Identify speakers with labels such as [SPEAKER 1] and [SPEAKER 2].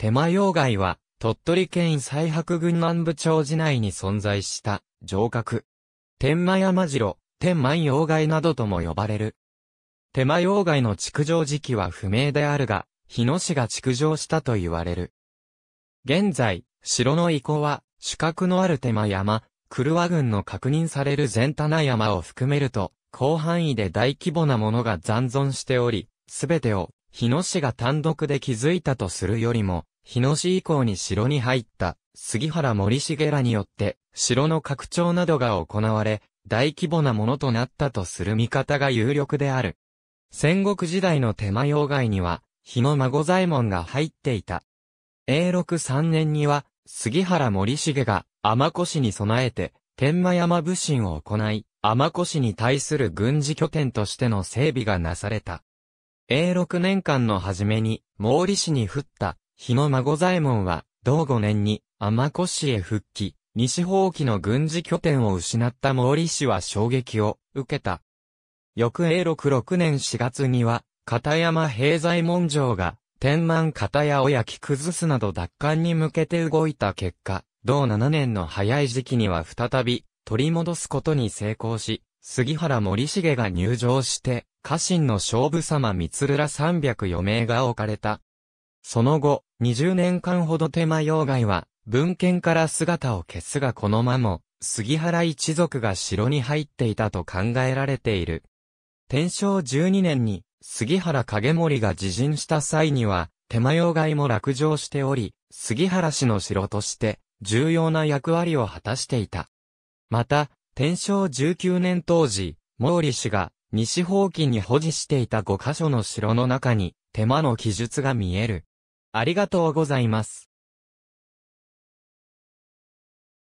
[SPEAKER 1] 手間用街は、鳥取県西白郡南部町寺内に存在した、城郭。天満山城、天満用街などとも呼ばれる。手間用街の築城時期は不明であるが、日野市が築城したと言われる。現在、城の遺構は、主角のある手間山、ルワ郡の確認される全棚山を含めると、広範囲で大規模なものが残存しており、すべてを、日野市が単独で築いたとするよりも、日野市以降に城に入った杉原森重らによって城の拡張などが行われ、大規模なものとなったとする見方が有力である。戦国時代の手間用外には、日野孫左衛門が入っていた。永禄3年には、杉原森重が天越市に備えて、天満山武神を行い、天子氏に対する軍事拠点としての整備がなされた。永禄年間の初めに、毛利氏に降った日野孫左衛門は、同5年に、天子市へ復帰、西放棄の軍事拠点を失った毛利氏は衝撃を受けた。翌永禄6年4月には、片山平左衛門城が、天満片屋を焼き崩すなど奪還に向けて動いた結果、同7年の早い時期には再び、取り戻すことに成功し、杉原森重が入城して、家臣の勝負様三浦304名が置かれた。その後、20年間ほど手間妖怪は、文献から姿を消すがこのまも、杉原一族が城に入っていたと考えられている。天正12年に、杉原影森が自陣した際には、手間妖怪も落城しており、杉原氏の城として、重要な役割を果たしていた。また、天正19年当時、毛利氏が、西方記に保持していた5カ所の城の中に、手間の記述が見える。ありがとうございます。